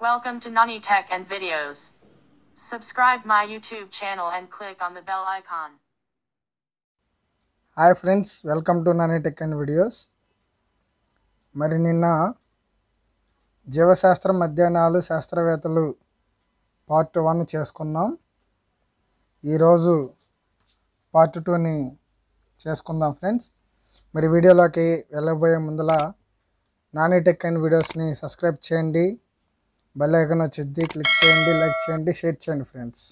Welcome to Nani Tech and Videos. Subscribe my YouTube channel and click on the bell icon. Hi friends welcome to Nani tech and videos మరి నిన్న జీవశాస్త్రం అధ్యయనాలు శాస్త్రవేత్తలు part one చేసుకున్నాం ఈరోజు part టూని చేసుకుందాం ఫ్రెండ్స్ మరి వీడియోలోకి వెళ్ళబోయే ముందులా నాని టెక్ అండ్ వీడియోస్ని సబ్స్క్రైబ్ చేయండి బెల్ ఐకాన్ వచ్చింది క్లిక్ చేయండి లైక్ చేయండి షేర్ చేయండి ఫ్రెండ్స్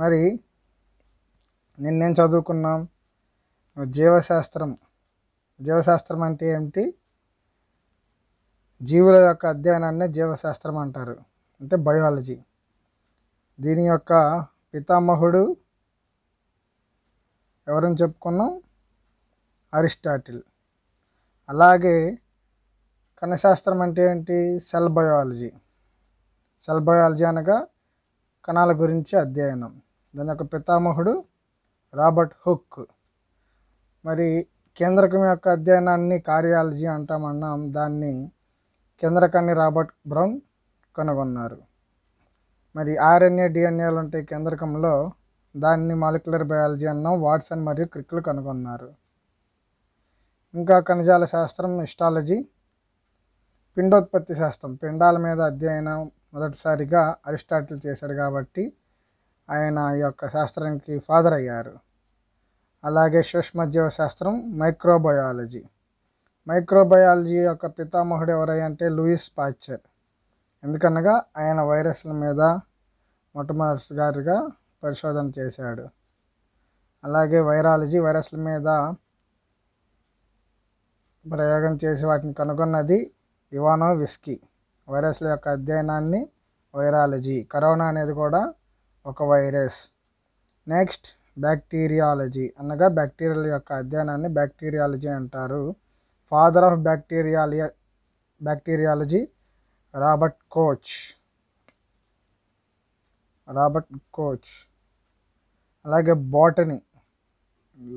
మరి నిన్నేం చదువుకున్నాం జీవశాస్త్రం జీవశాస్త్రం అంటే ఏమిటి జీవుల యొక్క అధ్యయనాన్ని జీవశాస్త్రం అంటారు అంటే బయాలజీ దీని యొక్క పితామహుడు ఎవరని చెప్పుకున్నాం అరిస్టాటిల్ అలాగే కణశాస్త్రం అంటే ఏంటి సెల్ బయాలజీ సెల్ బయాలజీ అనగా కణాల గురించి అధ్యయనం దాని యొక్క పితామహుడు రాబర్ట్ హుక్ మరి కేంద్రకం యొక్క అధ్యయనాన్ని కార్యాలజీ అంటామన్నాం దాన్ని కేంద్రకాన్ని రాబర్ట్ బ్రౌన్ కనుగొన్నారు మరి ఆర్ఎన్ఏ డిఎన్ఏలు ఉంటే కేంద్రకంలో దాన్ని మాలిక్యులర్ బయాలజీ అన్నాం వాట్సన్ మరియు క్రిక్లు కనుగొన్నారు ఇంకా కణజాల శాస్త్రం ఇస్టాలజీ పిండోత్పత్తి శాస్త్రం పిండాల మీద అధ్యయనం మొదటిసారిగా అరిస్టాటిల్ చేశాడు కాబట్టి ఆయన ఈ యొక్క శాస్త్రానికి ఫాదర్ అయ్యారు అలాగే సూక్ష్మజీవ శాస్త్రం మైక్రోబయాలజీ మైక్రోబయాలజీ యొక్క పితామహుడు ఎవరంటే లూయిస్ పాచర్ ఎందుకనగా ఆయన వైరస్ల మీద మొట్టమొదటిసారిగా పరిశోధన చేశాడు అలాగే వైరాలజీ వైరస్ల మీద ప్రయోగం చేసి వాటిని కనుగొన్నది ఇవానో విస్కీ వైరస్ల యొక్క అధ్యయనాన్ని వైరాలజీ కరోనా అనేది కూడా ఒక వైరస్ నెక్స్ట్ బ్యాక్టీరియాలజీ అనగా బ్యాక్టీరియల్ యొక్క అధ్యయనాన్ని బ్యాక్టీరియాలజీ అంటారు ఫాదర్ ఆఫ్ బ్యాక్టీరియాలి bacteriology Robert Koch Robert Koch అలాగే బాటనీ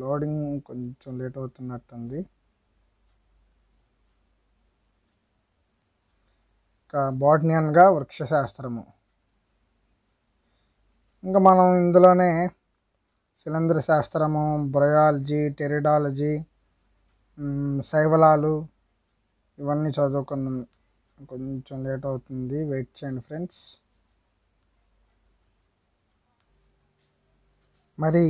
లోడింగ్ కొంచెం లేట్ అవుతున్నట్టుంది బాటనీ అనగా వృక్షశాస్త్రము ఇంకా మనం ఇందులోనే శిలంద్ర శాస్త్రము బ్రయాలజీ టెరిడాలజీ శైవలాలు ఇవన్నీ చదువుకున్నాం కొంచెం లేట్ అవుతుంది వెయిట్ చేయండి ఫ్రెండ్స్ మరి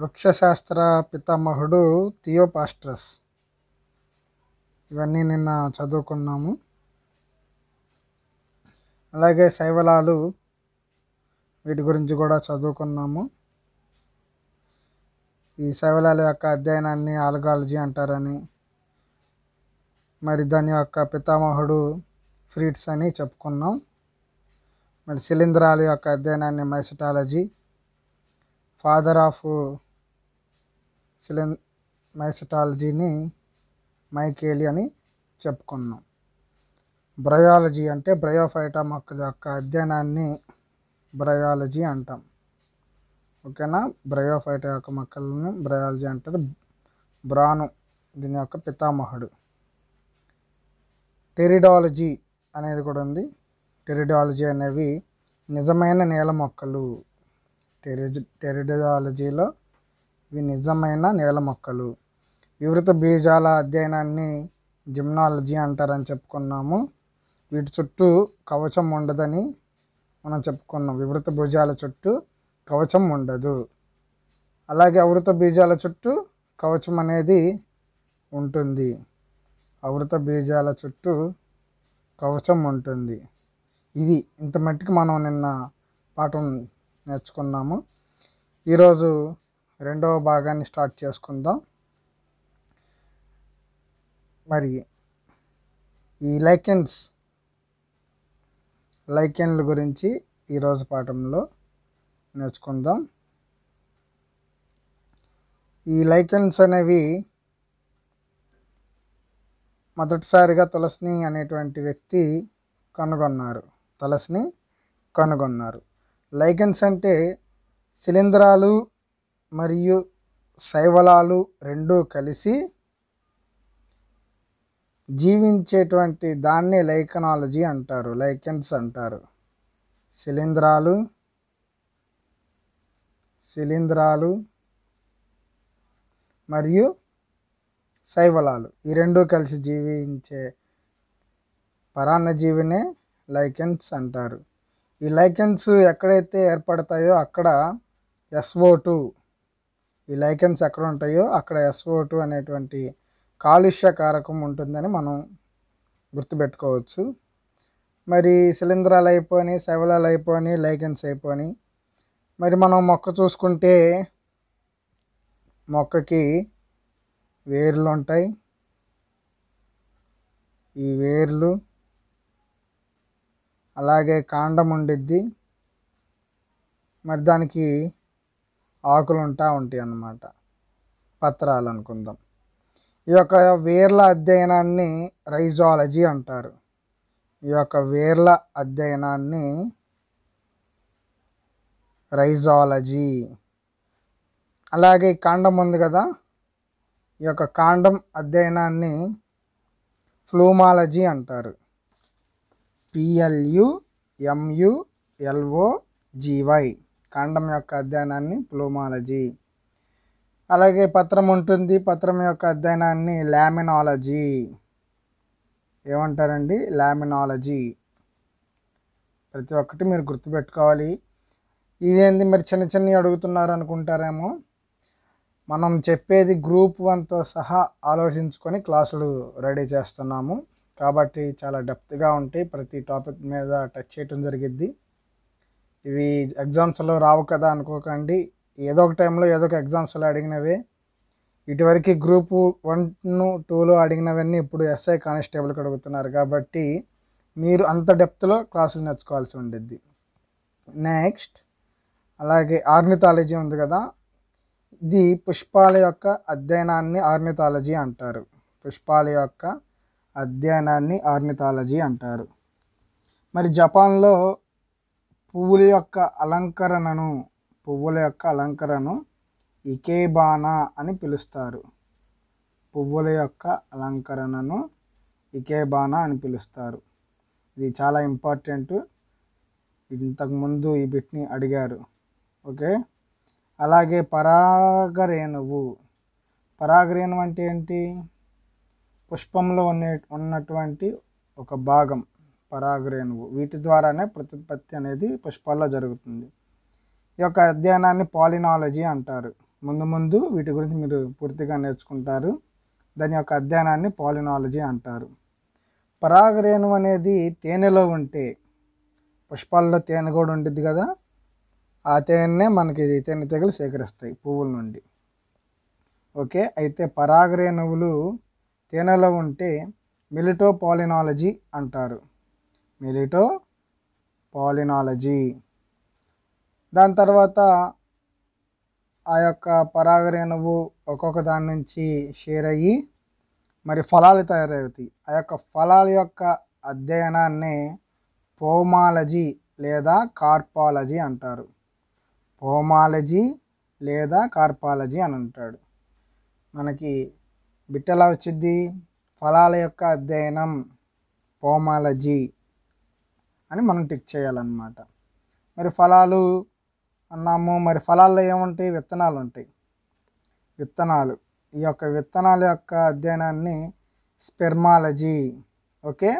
వృక్షశాస్త్ర పితామహుడు థియోపాస్ట్రస్ ఇవన్నీ నిన్న చదువుకున్నాము అలాగే శైవలాలు వీటి గురించి కూడా చదువుకున్నాము ఈ శైవలాల యొక్క అధ్యయనాన్ని ఆల్గాలజీ అంటారని మరి దాని యొక్క పితామహుడు ఫ్రీట్స్ అని చెప్పుకున్నాం మరి శిలీంధ్రాల యొక్క అధ్యయనాన్ని మైసటాలజీ ఫాదర్ ఆఫ్ సిలిం మైసటాలజీని మైకేలి అని చెప్పుకున్నాం బ్రయాలజీ అంటే బ్రయోఫైటా మొక్కల యొక్క అధ్యయనాన్ని బ్రయాలజీ అంటాం ఓకేనా బ్రయోఫైటా యొక్క మొక్కలను బ్రయాలజీ అంటారు బ్రాను దీని యొక్క పితామహుడు టెరిడాలజీ అనేది కూడా ఉంది టెరిడాలజీ అనేవి నిజమైన నేల మొక్కలు టెరి టెరిడాలజీలో ఇవి నిజమైన నేల మొక్కలు వివృత బీజాల అధ్యయనాన్ని జిమ్నాలజీ అంటారని చెప్పుకున్నాము వీటి చుట్టూ కవచం ఉండదని మనం చెప్పుకున్నాం వివృత భుజాల చుట్టూ కవచం ఉండదు అలాగే అవృత బీజాల చుట్టూ కవచం అనేది ఉంటుంది అవృత బీజాల చుట్టూ కవచం ఉంటుంది ఇది ఇంత మట్టికి మనం నిన్న పాఠం నేర్చుకున్నాము ఈరోజు రెండవ భాగాన్ని స్టార్ట్ చేసుకుందాం మరి ఈ లైకెన్స్ లైకెన్ల గురించి ఈరోజు పాఠంలో నేర్చుకుందాం ఈ లైకెన్స్ అనేవి మొదటిసారిగా తులసిని అనేటువంటి వ్యక్తి కనుగొన్నారు తులసిని కనుగొన్నారు లైకెన్స్ అంటే శిలీంధ్రాలు మరియు శైవలాలు రెండూ కలిసి జీవించేటువంటి దాన్ని లైకనాలజీ అంటారు లైకెన్స్ అంటారు శిలీంధ్రాలు శిలీంధ్రాలు మరియు శైవలాలు ఈ రెండు కలిసి జీవించే పరాన్నజీవినే లైకెన్స్ అంటారు ఈ లైకెన్స్ ఎక్కడైతే ఏర్పడతాయో అక్కడ ఎస్ఓ టూ ఈ లైకెన్స్ ఎక్కడ ఉంటాయో అక్కడ ఎస్ఓ టూ అనేటువంటి కాలుష్య కారకం ఉంటుందని మనం గుర్తుపెట్టుకోవచ్చు మరి శిలీంధ్రాలు అయిపోయి శవలాలు అయిపోయి లైగన్స్ అయిపోయి మరి మనం మొక్క చూసుకుంటే మొక్కకి వేర్లు ఉంటాయి ఈ వేర్లు అలాగే కాండం ఉండిద్ది మరి దానికి ఆకులు ఉంటా ఉంటాయి అన్నమాట పత్రాలు అనుకుందాం ఈ యొక్క వేర్ల అధ్యయనాన్ని రైజాలజీ అంటారు ఈ యొక్క వేర్ల అధ్యయనాన్ని రైజాలజీ అలాగే కాండం ఉంది కదా ఈ యొక్క కాండం అధ్యయనాన్ని ఫ్లూమాలజీ అంటారు పిఎల్యు ఎంయు ఎల్ఓ జీవై కాండం యొక్క అధ్యయనాన్ని ఫ్లూమాలజీ అలాగే పత్రం ఉంటుంది పత్రం యొక్క అధ్యయనాన్ని లామినాలజీ ఏమంటారండి లామినాలజీ ప్రతి ఒక్కటి మీరు గుర్తుపెట్టుకోవాలి ఇదేంది మరి చిన్న చిన్నవి అడుగుతున్నారు అనుకుంటారేమో మనం చెప్పేది గ్రూప్ వన్తో సహా ఆలోచించుకొని క్లాసులు రెడీ చేస్తున్నాము కాబట్టి చాలా డెప్త్గా ఉంటాయి ప్రతి టాపిక్ మీద టచ్ చేయటం జరిగిద్ది ఇవి ఎగ్జామ్స్లో రావు కదా అనుకోకండి ఏదో ఒక టైంలో ఏదో ఒక ఎగ్జామ్స్లో అడిగినవి ఇటువరకు గ్రూప్ వన్ టూలో అడిగినవన్నీ ఇప్పుడు ఎస్ఐ కానిస్టేబుల్కి అడుగుతున్నారు కాబట్టి మీరు అంత డెప్త్లో క్లాసులు నేర్చుకోవాల్సి ఉండిద్ది నెక్స్ట్ అలాగే ఆర్నిథాలజీ ఉంది కదా ఇది పుష్పాల యొక్క అధ్యయనాన్ని ఆర్నిథాలజీ అంటారు పుష్పాల యొక్క అధ్యయనాన్ని ఆర్నిథాలజీ అంటారు మరి జపాన్లో పువ్వుల యొక్క అలంకరణను పువ్వుల యొక్క అలంకరణను ఇకేబానా అని పిలుస్తారు పువ్వుల యొక్క అలంకరణను ఇకేబానా అని పిలుస్తారు ఇది చాలా ఇంపార్టెంట్ ఇంతకుముందు ఈ బిట్ని అడిగారు ఓకే అలాగే పరాగరేణువు పరాగరేణువు అంటే ఏంటి పుష్పంలో ఉండే ఉన్నటువంటి ఒక భాగం పరాగరేణువు వీటి ద్వారానే ప్రత్యుత్పత్తి అనేది పుష్పాల్లో జరుగుతుంది యొక్క అధ్యయనాన్ని పాలినాలజీ అంటారు ముందు ముందు వీటి గురించి మీరు పూర్తిగా నేర్చుకుంటారు దాని యొక్క అధ్యయనాన్ని పాలినాలజీ అంటారు పరాగరేణు అనేది తేనెలో ఉంటే పుష్పాల్లో తేనె కూడా ఉంటుంది కదా ఆ తేనె మనకి తేనె తెగలు సేకరిస్తాయి పువ్వుల నుండి ఓకే అయితే పరాగరేణువులు తేనెలో ఉంటే మిలిటో పాలినాలజీ అంటారు మిలిటో పాలినాలజీ దాని తర్వాత ఆ యొక్క పరాగరేణువు ఒక్కొక్క దాని నుంచి షేర్ అయ్యి మరి ఫలాలు తయారవుతాయి ఆ యొక్క ఫలాల యొక్క అధ్యయనాన్ని పోమాలజీ లేదా కార్పాలజీ అంటారు పోమాలజీ లేదా కార్పాలజీ అని అంటాడు మనకి బిట్టెలా వచ్చింది ఫలాల యొక్క అధ్యయనం పోమాలజీ అని మనం టిక్ చేయాలన్నమాట మరి ఫలాలు అన్నాము మరి ఫలాల్లో ఏముంటాయి విత్తనాలు ఉంటాయి విత్తనాలు ఈ యొక్క విత్తనాల యొక్క అధ్యయనాన్ని స్పెర్మాలజీ ఓకే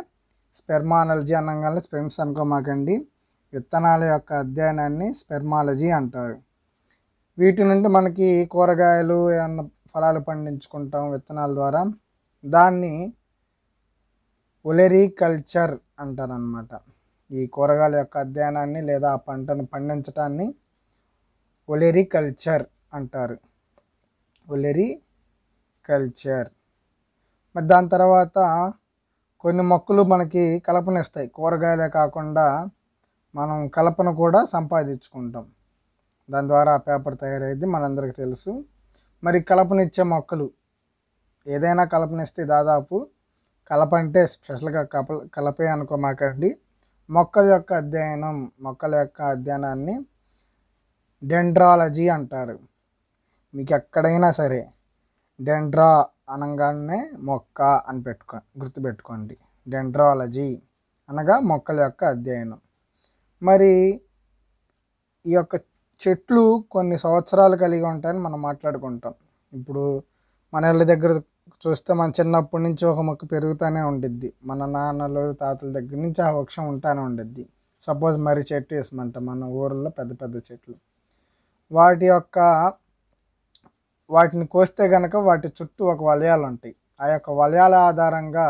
స్పెర్మాలజీ అనగానే స్పెమ్స్ అనుకోమాకండి విత్తనాల యొక్క అధ్యయనాన్ని స్పెర్మాలజీ అంటారు వీటి నుండి మనకి కూరగాయలు ఏమన్నా ఫలాలు పండించుకుంటాం విత్తనాల ద్వారా దాన్ని ఒలెరికల్చర్ అంటారనమాట ఈ కూరగాయల యొక్క అధ్యయనాన్ని లేదా ఆ పంటను పండించటాన్ని ఒలెరి కల్చర్ అంటారు ఒలెరి కల్చర్ మరి దాని తర్వాత కొన్ని మొక్కలు మనకి కలపనిస్తాయి కూరగాయలే కాకుండా మనం కలపను కూడా సంపాదించుకుంటాం దాని ద్వారా పేపర్ తయారైంది మనందరికీ తెలుసు మరి కలపనిచ్చే మొక్కలు ఏదైనా కలపనిస్తే దాదాపు కలప అంటే స్పెషల్గా కప కలపే అనుకోమాకండి మొక్కల యొక్క అధ్యయనం మొక్కల యొక్క అధ్యయనాన్ని డెండ్రాలజీ అంటారు మీకు ఎక్కడైనా సరే డెండ్రా అనగానే మొక్క అని పెట్టుకో గుర్తుపెట్టుకోండి డెండ్రాలజీ అనగా మొక్కల యొక్క అధ్యయనం మరి ఈ యొక్క చెట్లు కొన్ని సంవత్సరాలు కలిగి ఉంటాయని మనం మాట్లాడుకుంటాం ఇప్పుడు మన ఇళ్ళ దగ్గర చూస్తే మన చిన్నప్పటి నుంచి ఒక మొక్క పెరుగుతూనే ఉండిద్ది మన నాన్నలు తాతల దగ్గర నుంచి ఆ వృక్షం ఉంటానే ఉండిద్ది సపోజ్ మరి చెట్టు వేసమంట మన ఊర్లో పెద్ద పెద్ద చెట్లు వాటి యొక్క వాటిని కోస్తే గనక వాటి చుట్టూ ఒక వలయాలు ఉంటాయి ఆ యొక్క వలయాల ఆధారంగా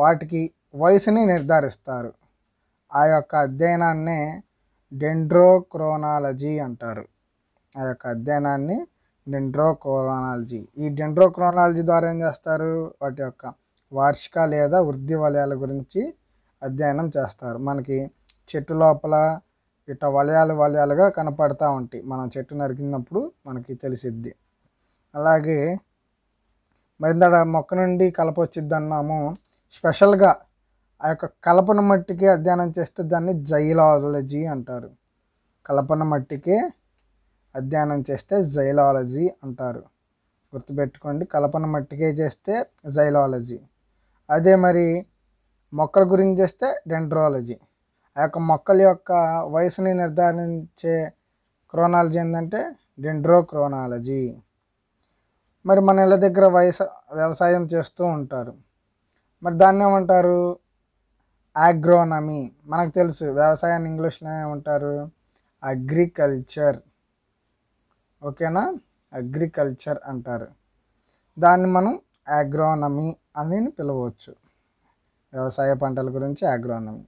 వాటికి వయసుని నిర్ధారిస్తారు ఆ యొక్క అధ్యయనాన్నే డెండ్రోక్రోనాలజీ అంటారు ఆ యొక్క అధ్యయనాన్ని డెండ్రోక్రోనాలజీ ఈ డెండ్రోక్రోనాలజీ ద్వారా ఏం చేస్తారు వాటి యొక్క వార్షిక లేదా వృద్ధి వలయాల గురించి అధ్యయనం చేస్తారు మనకి చెట్టు లోపల ఇట్లా వలయాలు వలయాలుగా కనపడతా ఉంటాయి మనం చెట్టు నరికినప్పుడు మనకి తెలిసిద్ది అలాగే మరింత మొక్క నుండి కలప వచ్చిద్ది అన్నాము స్పెషల్గా ఆ యొక్క కలపన మట్టికి అధ్యయనం చేస్తే దాన్ని జైలాలజీ అంటారు కలపన మట్టికి అధ్యయనం చేస్తే జైలాలజీ అంటారు గుర్తుపెట్టుకోండి కలపన మట్టికే చేస్తే జైలాలజీ అదే మరి మొక్కల గురించి చేస్తే డెండ్రాలజీ ఆ యొక్క మొక్కల యొక్క వయసుని నిర్ధారించే క్రోనాలజీ ఏంటంటే డెండ్రోక్రోనాలజీ మరి మన ఇళ్ళ దగ్గర వయస వ్యవసాయం చేస్తూ ఉంటారు మరి దాన్ని ఏమంటారు ఆగ్రోనమీ మనకు తెలుసు వ్యవసాయాన్ని ఇంగ్లీష్లో ఏమంటారు అగ్రికల్చర్ ఓకేనా అగ్రికల్చర్ అంటారు దాన్ని మనం ఆగ్రోనమీ అని పిలవచ్చు వ్యవసాయ పంటల గురించి ఆగ్రోనమీ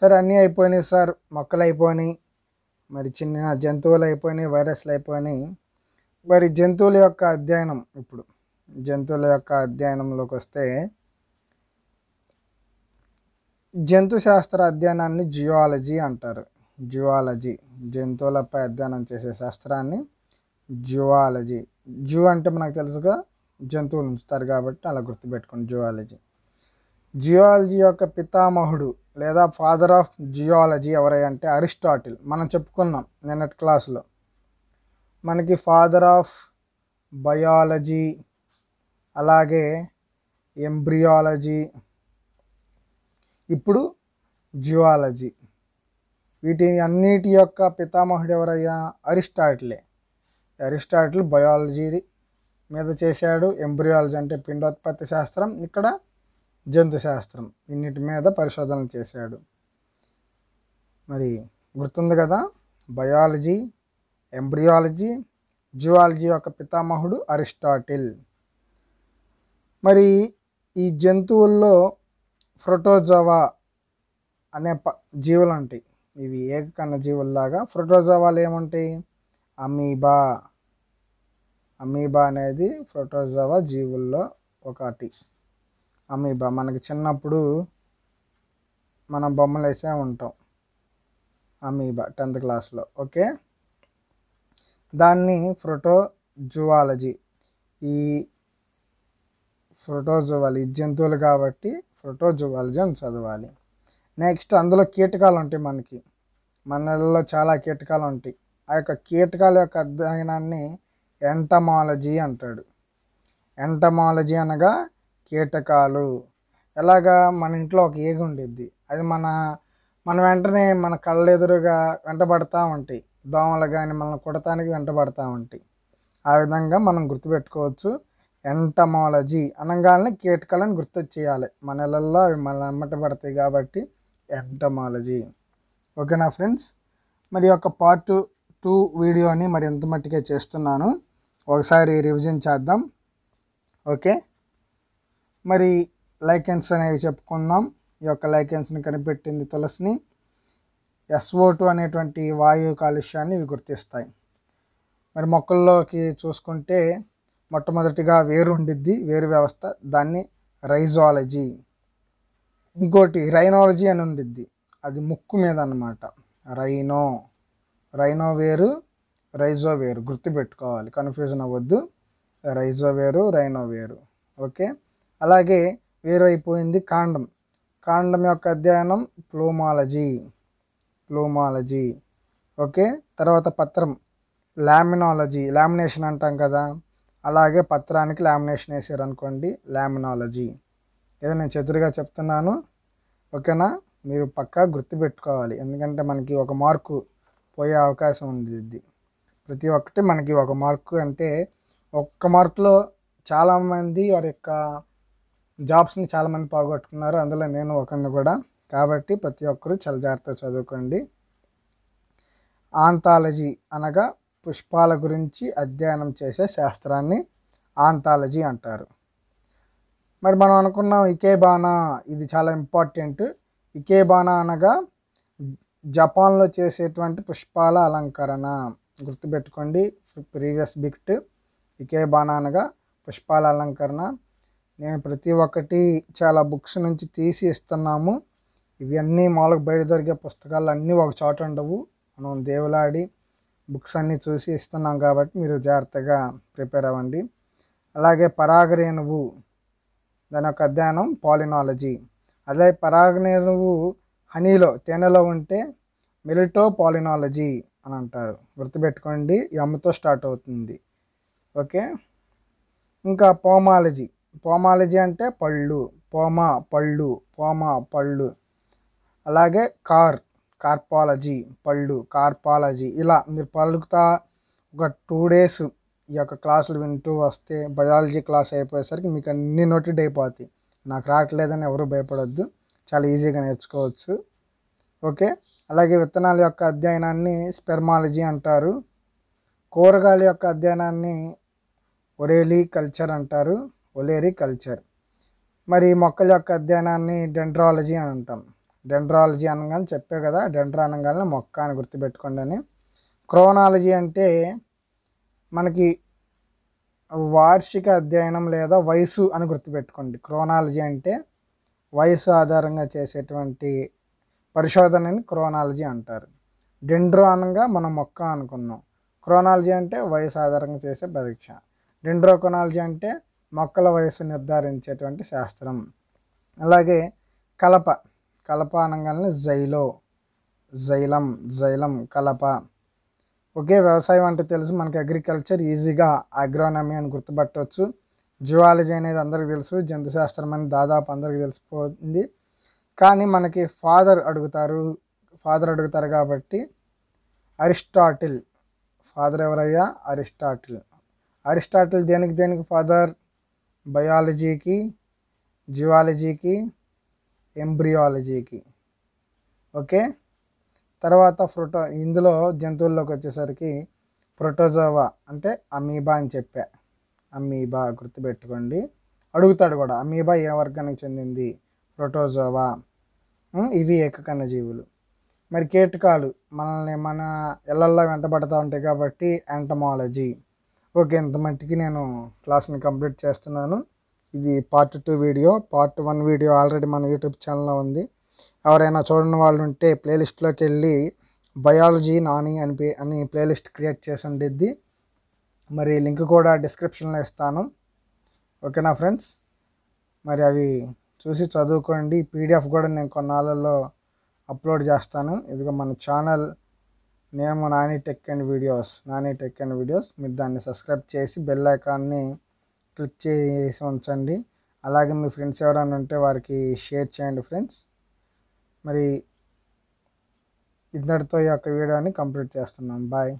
సార్ అన్నీ అయిపోయినాయి సార్ మొక్కలు అయిపోయినాయి మరి చిన్న జంతువులు అయిపోయినాయి వైరస్లు అయిపోయినాయి మరి జంతువుల యొక్క అధ్యయనం ఇప్పుడు జంతువుల యొక్క అధ్యయనంలోకి వస్తే జంతు శాస్త్ర అధ్యయనాన్ని జియాలజీ అంటారు జువాలజీ జంతువులపై అధ్యయనం చేసే శాస్త్రాన్ని జువాలజీ జూ అంటే మనకు తెలుసుగా జంతువులు ఉంచుతారు కాబట్టి అలా గుర్తుపెట్టుకోండి జువాలజీ జియాలజీ యొక్క పితామహుడు లేదా ఫాదర్ ఆఫ్ జియాలజీ ఎవరై అంటే అరిస్టాటిల్ మనం చెప్పుకున్నాం నిన్నటి క్లాసులో మనకి ఫాదర్ ఆఫ్ బయాలజీ అలాగే ఎంబ్రియాలజీ ఇప్పుడు జియాలజీ వీటి అన్నిటి యొక్క పితామహుడు ఎవరయ్యా అరిస్టాటిలే అరిస్టాటిల్ బయాలజీ మీద చేశాడు ఎంబ్రియాలజీ అంటే పిండోత్పత్తి శాస్త్రం ఇక్కడ జంతుశాస్త్రం ఇన్నిటి మీద పరిశోధనలు చేశాడు మరి గుర్తుంది కదా బయాలజీ ఎంబ్రియాలజీ జువాలజీ యొక్క పితామహుడు అరిస్టాటిల్ మరి ఈ జంతువుల్లో ఫ్రోటోజోవా అనే ప జీవులు ఉంటాయి ఇవి ఏకకన్న జీవుల్లాగా ఫ్రోటోజోవాలు ఏముంటాయి అమీబా అమీబా అనేది ఫ్రొటోజవా జీవుల్లో ఒకటి అమీబా మనకి చిన్నప్పుడు మనం బొమ్మలు వేసే ఉంటాం అమీబా టెన్త్ క్లాస్లో ఓకే దాన్ని ఫ్రొటోజువాలజీ ఈ ఫ్రొటోజువాలజీ జంతువులు కాబట్టి ఫ్రొటోజువాలజీ అని చదవాలి నెక్స్ట్ అందులో కీటకాలు ఉంటాయి మనకి మన నెలలో చాలా కీటకాలు ఉంటాయి ఆ యొక్క కీటకాల యొక్క అధ్యయనాన్ని ఎంటమాలజీ అంటాడు ఎంటమాలజీ అనగా కీటకాలు ఎలాగా మన ఇంట్లో ఒక ఏగు ఉండిద్ది అది మన మన వెంటనే మన కళ్ళ ఎదురుగా వెంటబడతా ఉంటాయి దోమలు కానీ మనల్ని కుడటానికి వెంటబడతా ఉంటాయి ఆ విధంగా మనం గుర్తుపెట్టుకోవచ్చు ఎంటమాలజీ అనగానే కీటకాలను గుర్తు చేయాలి మన ఇళ్ళల్లో అవి మన అమ్మట పడతాయి కాబట్టి ఎంటమాలజీ ఓకేనా ఫ్రెండ్స్ మరి ఒక పార్ట్ టూ వీడియోని మరి ఎంత మట్టిగా చేస్తున్నాను ఒకసారి రివిజన్ చేద్దాం ఓకే మరి లైకెన్స్ అనేవి చెప్పుకుందాం ఈ యొక్క లైకెన్స్ని కనిపెట్టింది తులసిని ఎస్ఓ టూ అనేటువంటి వాయు కాలుష్యాన్ని ఇవి గుర్తిస్తాయి మరి మొక్కల్లోకి చూసుకుంటే మొట్టమొదటిగా వేరు ఉండిద్ది వేరు వ్యవస్థ దాన్ని రైజాలజీ ఇంకోటి రైనాలజీ అని ఉండిద్ది అది ముక్కు మీద అనమాట రైనో రైనో వేరు రైజో వేరు గుర్తుపెట్టుకోవాలి కన్ఫ్యూజన్ అవ్వద్దు రైజో వేరు రైనో వేరు ఓకే అలాగే వేరైపోయింది కాండం కాండం యొక్క అధ్యయనం ప్లూమాలజీ ప్లూమాలజీ ఓకే తర్వాత పత్రం లామినాలజీ లామినేషన్ అంటాం కదా అలాగే పత్రానికి లామినేషన్ వేసారు అనుకోండి లామినాలజీ ఏదో నేను చతురుగా చెప్తున్నాను ఓకేనా మీరు పక్కా గుర్తుపెట్టుకోవాలి ఎందుకంటే మనకి ఒక మార్కు పోయే అవకాశం ఉంది ఇది ప్రతి ఒక్కటి మనకి ఒక మార్కు అంటే ఒక్క మార్కులో చాలామంది వారి యొక్క జాబ్స్ని చాలామంది పోగొట్టుకున్నారు అందులో నేను ఒకరిని కూడా కాబట్టి ప్రతి ఒక్కరూ చాలా జాగ్రత్తగా చదువుకోండి ఆంతాలజీ అనగా పుష్పాల గురించి అధ్యయనం చేసే శాస్త్రాన్ని ఆంతాలజీ అంటారు మరి మనం అనుకున్నాం ఇకేబానా ఇది చాలా ఇంపార్టెంట్ ఇకేబానా అనగా జపాన్లో చేసేటువంటి పుష్పాల అలంకరణ గుర్తుపెట్టుకోండి ప్రీవియస్ బిక్ట్ ఇకేబానా అనగా పుష్పాల అలంకరణ నేను ప్రతి ఒక్కటి చాలా బుక్స్ నుంచి తీసి ఇస్తున్నాము ఇవన్నీ మాలకు బయట దొరికే పుస్తకాలు అన్నీ ఒక చోట ఉండవు మనం దేవులాడి బుక్స్ అన్నీ చూసి ఇస్తున్నాం కాబట్టి మీరు జాగ్రత్తగా ప్రిపేర్ అవ్వండి అలాగే పరాగరేణువు దాని యొక్క అధ్యయనం పాలినాలజీ అదే పరాగరేణువు హనీలో తేనెలో ఉంటే మెలిటో పాలినాలజీ అని అంటారు గుర్తుపెట్టుకోండి ఎమ్మతో స్టార్ట్ అవుతుంది ఓకే ఇంకా పోమాలజీ పోమాలజీ అంటే పళ్ళు పోమా పళ్ళు పోమా పళ్ళు అలాగే కార్ కార్పాలజీ పళ్ళు కార్పాలజీ ఇలా మీరు పలుకుతా ఒక టూ డేస్ ఈ యొక్క క్లాసులు వింటూ వస్తే బయాలజీ క్లాస్ అయిపోయేసరికి మీకు అన్ని నోటెడ్ అయిపోతాయి నాకు రావట్లేదని ఎవరు భయపడొద్దు చాలా ఈజీగా నేర్చుకోవచ్చు ఓకే అలాగే విత్తనాల యొక్క అధ్యయనాన్ని స్పెర్మాలజీ అంటారు కూరగాయల యొక్క అధ్యయనాన్ని ఒరేలీ కల్చర్ అంటారు ఒలేరి కల్చర్ మరి మొక్కల యొక్క అధ్యయనాన్ని డెండ్రాలజీ అని అంటాం డెండ్రాలజీ అనగానే చెప్పే కదా డెండ్రా అనగానే మొక్క అని గుర్తుపెట్టుకోండి అని క్రోనాలజీ అంటే మనకి వార్షిక అధ్యయనం లేదా వయసు అని గుర్తుపెట్టుకోండి క్రోనాలజీ అంటే వయసు ఆధారంగా చేసేటువంటి పరిశోధనని క్రోనాలజీ అంటారు డెండ్రో అనగా మనం మొక్క అనుకున్నాం క్రోనాలజీ అంటే వయసు ఆధారంగా చేసే పరీక్ష డెండ్రోక్రోనాలజీ అంటే మొక్కల వయసు నిర్ధారించేటువంటి శాస్త్రం అలాగే కలప కలప అనగానే జైలో జైలం జైలం కలప ఒకే వ్యవసాయం అంటే తెలుసు మనకి అగ్రికల్చర్ ఈజీగా అగ్రోనమీ అని గుర్తుపట్టవచ్చు జువాలజీ అనేది అందరికి తెలుసు జంతు శాస్త్రం అని దాదాపు అందరికి తెలిసిపోతుంది కానీ మనకి ఫాదర్ అడుగుతారు ఫాదర్ అడుగుతారు కాబట్టి అరిస్టాటిల్ ఫాదర్ ఎవరయ్యా అరిస్టాటిల్ అరిస్టాటిల్ దేనికి దేనికి ఫాదర్ బయాలజీకి జువాలజీకి ఎంబ్రియాలజీకి ఓకే తర్వాత ఫ్రోటో ఇందులో జంతువుల్లోకి వచ్చేసరికి ప్రొటోజోవా అంటే అమీబా అని చెప్పా అమీబా గుర్తుపెట్టుకోండి అడుగుతాడు కూడా అమీబా ఏ వర్గానికి చెందింది ప్రొటోజోవా ఇవి ఏకకన్న జీవులు మరి కీటకాలు మనల్ని మన ఇళ్లల్లో వెంటబడతా ఉంటాయి కాబట్టి ఎంటమాలజీ ఓకే ఇంత మట్టికి నేను క్లాస్ని కంప్లీట్ చేస్తున్నాను ఇది part two video part one video already మన యూట్యూబ్ ఛానల్లో ఉంది ఎవరైనా చూడని వాళ్ళు ఉంటే ప్లేలిస్ట్లోకి వెళ్ళి బయాలజీ నాని అని అని ప్లేలిస్ట్ క్రియేట్ చేసి ఉండిద్ది మరి లింక్ కూడా డిస్క్రిప్షన్లో ఇస్తాను ఓకేనా ఫ్రెండ్స్ మరి అవి చూసి చదువుకోండి పీడిఎఫ్ కూడా నేను కొన్నాళ్ళలో అప్లోడ్ చేస్తాను ఇదిగో మన channel name Nani tech and videos Nani tech and videos మీరు దాన్ని సబ్స్క్రైబ్ చేసి బెల్ ఐకాన్ని క్లిక్ చేసి ఉంచండి అలాగే మీ ఫ్రెండ్స్ ఎవరైనా ఉంటే వారికి షేర్ చేయండి ఫ్రెండ్స్ మరి ఇంతటితో ఈ యొక్క వీడియోని కంప్లీట్ చేస్తున్నాం బాయ్